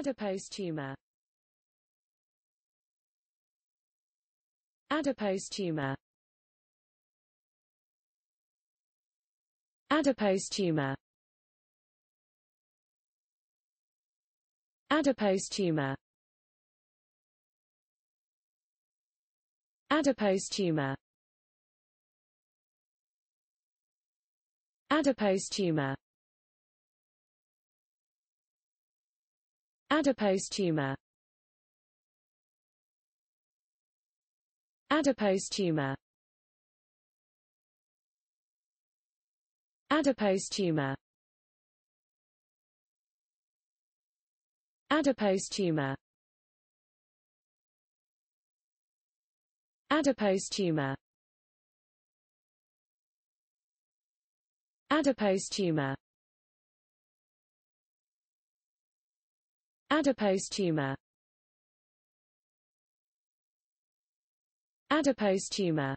Adipose tumor Adipose tumor Adipose tumor Adipose tumor Adipose tumor Adipose tumor Adipose tumor Adipose tumor Adipose tumor Adipose tumor Adipose tumor Adipose tumor Adipose tumor Adipose tumor